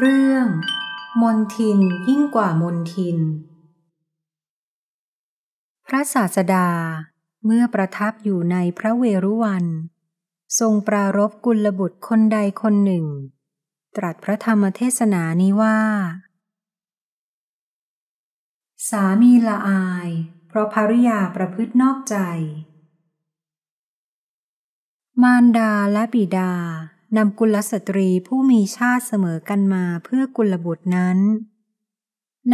เรื่อง มนทินยิ่งกว่ามนทิน พระศาสดาเมื่อประทับอยู่ในพระเวรุวัน ทรงปรารบกุลบุตรคนใดคนหนึ่ง ตรัสพระธรรมเทศนานี้ว่า สามีละอาย เพราะภริยาประพฤตินอกใจ มารดาและบิดานำกุลสตรีผู้มีชาติเสมอกันมาเพื่อกุลบุตรนั้น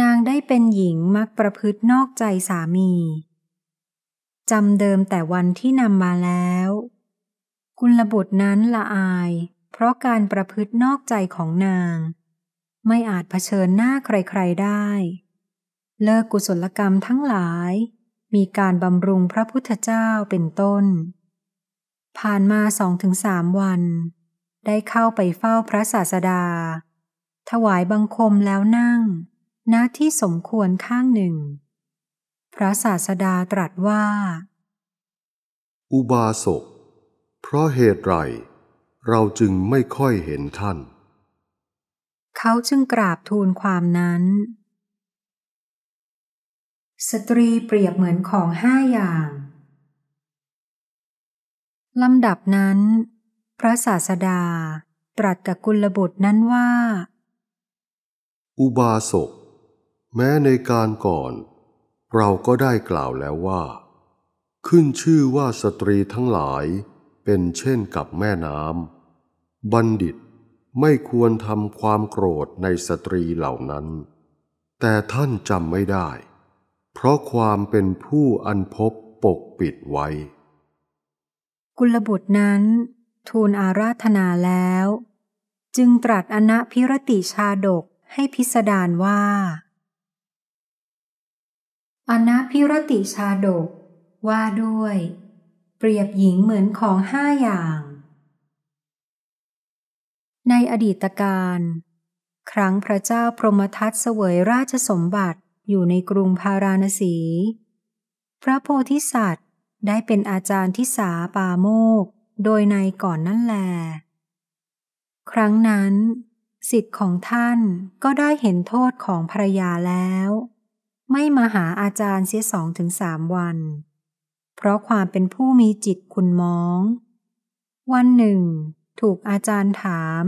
นางได้เป็นหญิงมักประพฤตินอกใจสามี จำเดิมแต่วันที่นำมาแล้ว กุลบุตรนั้นละอายเพราะการประพฤตินอกใจของนาง ไม่อาจเผชิญหน้าใครๆได้ เลิกกุศลกรรมทั้งหลาย มีการบำรุงพระพุทธเจ้าเป็นต้น ผ่านมาสองถึงสามวันได้เข้าไปเฝ้าพระศาสดา ถวายบังคมแล้วนั่ง ณที่สมควรข้างหนึ่ง พระศาสดาตรัสว่า อุบาสก เพราะเหตุไร เราจึงไม่ค่อยเห็นท่าน เขาจึงกราบทูลความนั้น สตรีเปรียบเหมือนของห้าอย่าง ลำดับนั้นพระศาสดา ตรัสกับกุลบุตรนั้นว่า อุบาสก แม้ในการก่อน เราก็ได้กล่าวแล้วว่า ขึ้นชื่อว่าสตรีทั้งหลายเป็นเช่นกับแม่น้ำบัณฑิตไม่ควรทำความโกรธในสตรีเหล่านั้น แต่ท่านจำไม่ได้ เพราะความเป็นผู้อันพบปกปิดไว้ กุลบุตรนั้นทูลอาราธนาแล้ว จึงตรัสอนะพิรติชาดกให้พิสดารว่า อนะพิรติชาดกว่าด้วย เปรียบหญิงเหมือนของห้าอย่าง ในอดีตการ ครั้งพระเจ้าพรหมทัตเสวยราชสมบัติอยู่ในกรุงพาราณสี พระโพธิสัตว์ได้เป็นอาจารย์ที่สาปาโมกโดยในก่อนนั่นแล ครั้งนั้น สิทธิ์ของท่านก็ได้เห็นโทษของภรยาแล้ว ไม่มาหาอาจารย์เสียสองถึงสามวัน เพราะความเป็นผู้มีจิตคุณมอง วันหนึ่ง ถูกอาจารย์ถาม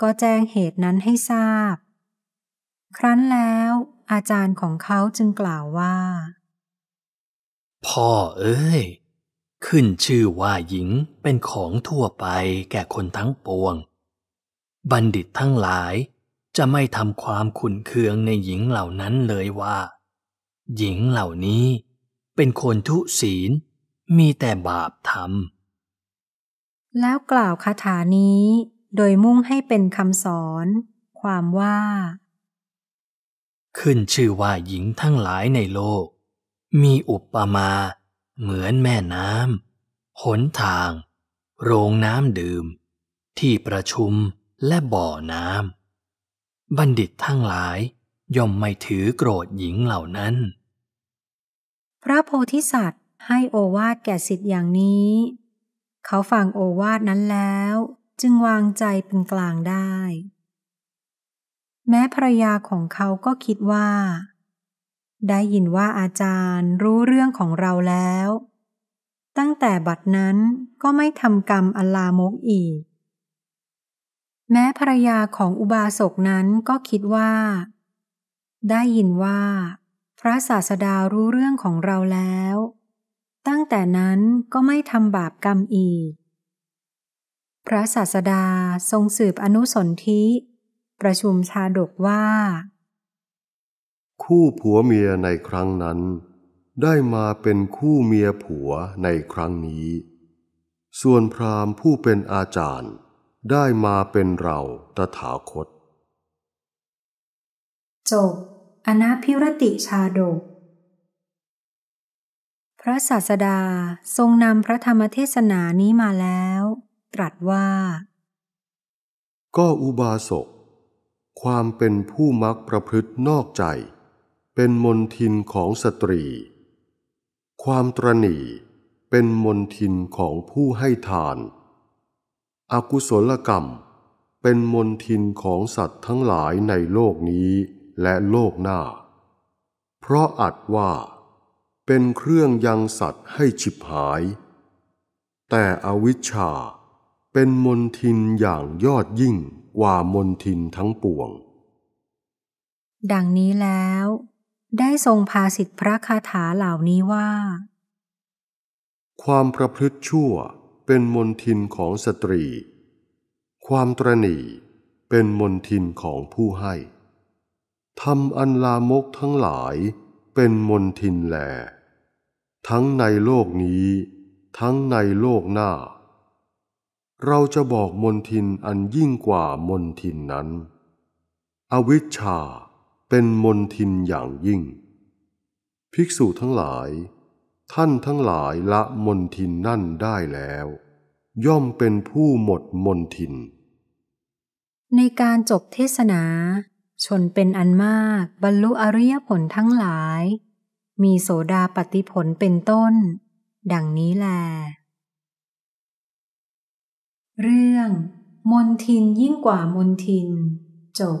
ก็แจ้งเหตุนั้นให้ทราบ ครั้นแล้ว อาจารย์ของเขาจึงกล่าวว่า พ่อเอ้ยขึ้นชื่อว่าหญิงเป็นของทั่วไปแก่คนทั้งปวง บัณฑิตทั้งหลาย จะไม่ทำความขุนเคืองในหญิงเหล่านั้นเลยว่า หญิงเหล่านี้เป็นคนทุศีลมีแต่บาปทำแล้วกล่าวคาถานี้โดยมุ่งให้เป็นคำสอน ความว่า ขึ้นชื่อว่าหญิงทั้งหลายในโลก มีอุปมาเหมือนแม่น้ำหนทาง โรงน้ำดื่ม ที่ประชุมและบ่อน้ำ บัณฑิตทั้งหลายย่อมไม่ถือโกรธหญิงเหล่านั้น พระโพธิสัตว์ให้โอวาทแก่สิทธิ์อย่างนี้ เขาฟังโอวาทนั้นแล้ว จึงวางใจเป็นกลางได้ แม้ภรยาของเขาก็คิดว่าได้ยินว่าอาจารย์รู้เรื่องของเราแล้ว ตั้งแต่บัดนั้นก็ไม่ทำกรรมอลามกอีก แม้ภรรยาของอุบาสกนั้นก็คิดว่า ได้ยินว่า พระศาสดารู้เรื่องของเราแล้ว ตั้งแต่นั้นก็ไม่ทำบาปกรรมอีก พระศาสดาทรงสืบอนุสนธิประชุมชาดกว่าคู่ผัวเมียในครั้งนั้น ได้มาเป็นคู่เมียผัวในครั้งนี้ ส่วนพราหมณ์ผู้เป็นอาจารย์ ได้มาเป็นเราตถาคตจบอนาพิรติชาดกพระศาสดาทรงนำพระธรรมเทศนานี้มาแล้ว ตรัสว่า ก็อุบาสก ความเป็นผู้มักประพฤตินอกใจเป็นมนทินของสตรี ความตรณีเป็นมนทินของผู้ให้ทานอากุศลกรรม เป็นมนทินของสัตว์ทั้งหลายในโลกนี้และโลกหน้า เพราะอัดว่า เป็นเครื่องยังสัตว์ให้ฉิบหาย แต่อวิชชาเป็นมนทินอย่างยอดยิ่งกว่ามนทินทั้งปวง ดังนี้แล้วได้ทรงพาสิทธิพระคาถาเหล่านี้ว่า ความประพฤติชั่วเป็น มนทินของสตรี ความตรณีเป็นมนทินของผู้ให้ทำอันลามกทั้งหลายเป็นมนทินแล ทั้งในโลกนี้ทั้งในโลกหน้า เราจะบอกมนทินอันยิ่งกว่ามนทินนั้น อวิชชาเป็นมนทินอย่างยิ่ง ภิกษุทั้งหลาย ท่านทั้งหลายละมนทินนั่นได้แล้ว ย่อมเป็นผู้หมดมนทิน ในการจบเทศนา ชนเป็นอันมาก บรรลุอริยผลทั้งหลาย มีโสดาปฏิผลเป็นต้น ดังนี้แล เรื่องมนทินยิ่งกว่ามนทินจบ